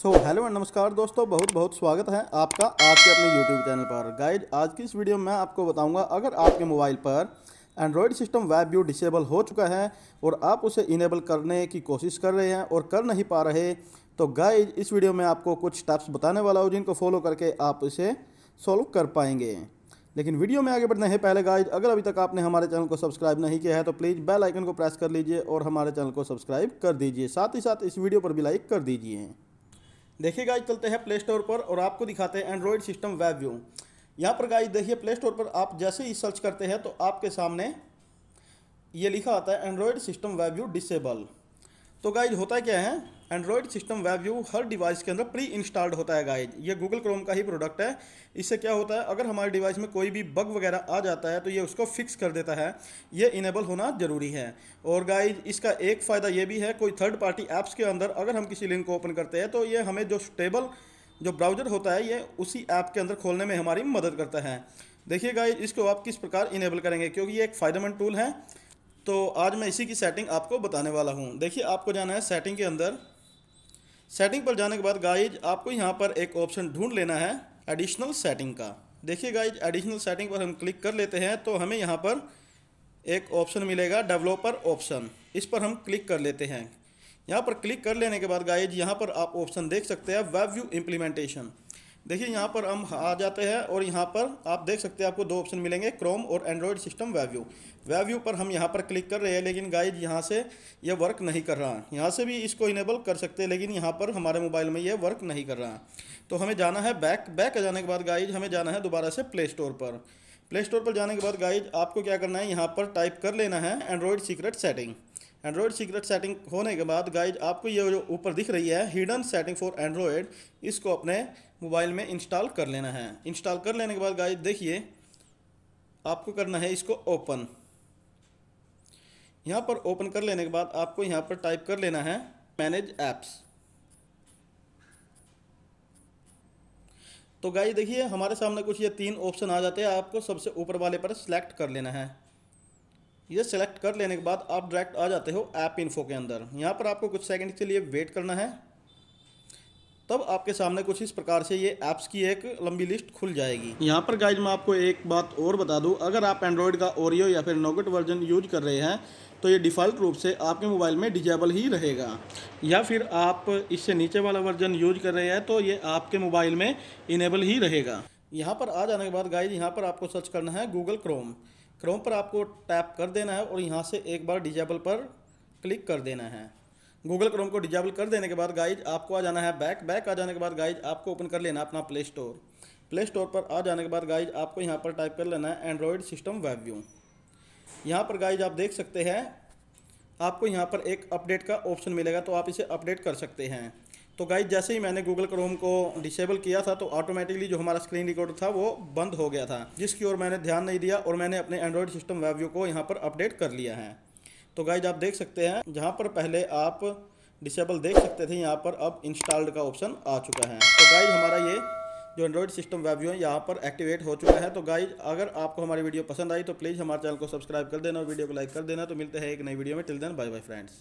so hello and नमस्कार दोस्तों बहुत बहुत स्वागत है आपका आपके अपने यूट्यूब चैनल पर गाइज आज की इस वीडियो में मैं आपको बताऊंगा अगर आपके मोबाइल पर android system web view disable हो चुका है और आप उसे इनेबल करने की कोशिश कर रहे हैं और कर नहीं पा रहे तो गाइज इस वीडियो में आपको कुछ स्टेप्स बताने वाला हूँ जिनको फॉलो करके आप इसे सॉल्व कर पाएंगे लेकिन वीडियो में आगे बढ़ने हैं पहले गाइज अगर अभी तक आपने हमारे चैनल को सब्सक्राइब नहीं किया है तो प्लीज़ बेल आइकन को प्रेस कर लीजिए और हमारे चैनल को सब्सक्राइब कर दीजिए साथ ही साथ इस वीडियो पर भी लाइक कर दीजिए देखिए गाइज चलते हैं प्ले स्टोर पर और आपको दिखाते हैं एंड्रॉयड सिस्टम वेब व्यू यहाँ पर गाइज देखिए प्ले स्टोर पर आप जैसे ही सर्च करते हैं तो आपके सामने ये लिखा आता है android system web view disable तो गाइज होता है क्या है एंड्रॉयड सिस्टम वेब व्यू हर डिवाइस के अंदर प्री इंस्टॉल्ड होता है गाइज ये गूगल क्रोम का ही प्रोडक्ट है इससे क्या होता है अगर हमारे डिवाइस में कोई भी बग वगैरह आ जाता है तो ये उसको फिक्स कर देता है ये इनेबल होना ज़रूरी है और गाइज इसका एक फ़ायदा ये भी है कोई थर्ड पार्टी ऐप्स के अंदर अगर हम किसी लिंक को ओपन करते हैं तो ये हमें जो स्टेबल जो ब्राउज़र होता है ये उसी ऐप के अंदर खोलने में हमारी मदद करता है देखिए गाइज इसको आप किस प्रकार इनेबल करेंगे क्योंकि ये एक फ़ायदेमंद टूल है तो आज मैं इसी की सेटिंग आपको बताने वाला हूँ देखिए आपको जाना है सेटिंग के अंदर सेटिंग पर जाने के बाद गाइज आपको यहाँ पर एक ऑप्शन ढूंढ लेना है एडिशनल सेटिंग का देखिए गाइज एडिशनल सेटिंग पर हम क्लिक कर लेते हैं तो हमें यहाँ पर एक ऑप्शन मिलेगा डेवलपर ऑप्शन इस पर हम क्लिक कर लेते हैं यहाँ पर क्लिक कर लेने के बाद गाइज यहाँ पर आप ऑप्शन देख सकते हैं वेब व्यू इम्प्लीमेंटेशन देखिए यहाँ पर हम आ जाते हैं और यहाँ पर आप देख सकते हैं आपको दो ऑप्शन मिलेंगे क्रोम और एंड्रॉयड सिस्टम वैव्यू वेव्यू पर हम यहाँ पर क्लिक कर रहे हैं लेकिन गाइज यहाँ से ये यह वर्क नहीं कर रहा है यहाँ से भी इसको इनेबल कर सकते हैं लेकिन यहाँ पर हमारे मोबाइल में ये वर्क नहीं कर रहा तो हमें जाना है बैक बैक जाने के बाद गाइज हमें जाना है दोबारा से प्ले स्टोर पर प्ले स्टोर पर जाने के बाद गाइज आपको क्या करना है यहाँ पर टाइप कर लेना है android secret setting android secret setting होने के बाद गाइज आपको ये जो ऊपर दिख रही है हिडन सेटिंग फॉर एंड्रॉयड इसको अपने मोबाइल में इंस्टॉल कर लेना है इंस्टॉल कर लेने के बाद गाइज देखिए आपको करना है इसको ओपन यहाँ पर ओपन कर लेने के बाद आपको यहाँ पर टाइप कर लेना है मैनेज ऐप्स तो गाइज देखिए हमारे सामने कुछ ये तीन ऑप्शन आ जाते हैं आपको सबसे ऊपर वाले पर सेलेक्ट कर लेना है ये सिलेक्ट कर लेने के बाद आप डायरेक्ट आ जाते हो ऐप इन्फो के अंदर यहाँ पर आपको कुछ सेकंड के लिए वेट करना है तब आपके सामने कुछ इस प्रकार से ये ऐप्स की एक लंबी लिस्ट खुल जाएगी यहाँ पर गाइज मैं आपको एक बात और बता दूँ अगर आप एंड्रॉयड का ओरियो या फिर नोगेट वर्जन यूज कर रहे हैं तो ये डिफ़ॉल्ट रूप से आपके मोबाइल में डिजेबल ही रहेगा या फिर आप इससे नीचे वाला वर्जन यूज कर रहे हैं तो ये आपके मोबाइल में इनेबल ही रहेगा यहाँ पर आ जाने के बाद गाइज यहाँ पर आपको सर्च करना है गूगल क्रोम क्रोम पर आपको टैप कर देना है और यहाँ से एक बार डिजेबल पर क्लिक कर देना है गूगल क्रोम को डिजेबल कर देने के बाद गाइज आपको आ जाना है बैक बैक आ जाने के बाद गाइज आपको ओपन कर लेना अपना प्ले स्टोर प्ले स्टोर पर आ जाने के बाद गाइज आपको यहाँ पर टाइप कर लेना है एंड्रॉयड सिस्टम वेब व्यू यहाँ पर गाइज आप देख सकते हैं आपको यहाँ पर एक अपडेट का ऑप्शन मिलेगा तो आप इसे अपडेट कर सकते हैं तो गाइज जैसे ही मैंने गूगल क्रोम को डिसेबल किया था तो ऑटोमेटिकली जो हमारा स्क्रीन रिकॉर्डर था वो बंद हो गया था जिसकी ओर मैंने ध्यान नहीं दिया और मैंने अपने एंड्रॉयड सिस्टम वेब्यू को यहाँ पर अपडेट कर लिया है तो गाइज आप देख सकते हैं जहाँ पर पहले आप डिसेबल देख सकते थे यहाँ पर अब इंस्टॉल्ड का ऑप्शन आ चुका है तो गाइज हमारा ये जो एंड्रॉयड सिस्टम वेब्यू है यहाँ पर एक्टिवेट हो चुका है तो गाइज अगर आपको हमारी वीडियो पसंद आई तो प्लीज़ हमारे चैनल को सब्सक्राइब कर देना और वीडियो को लाइक कर देना तो मिलते हैं एक नई वीडियो में till then bye bye friends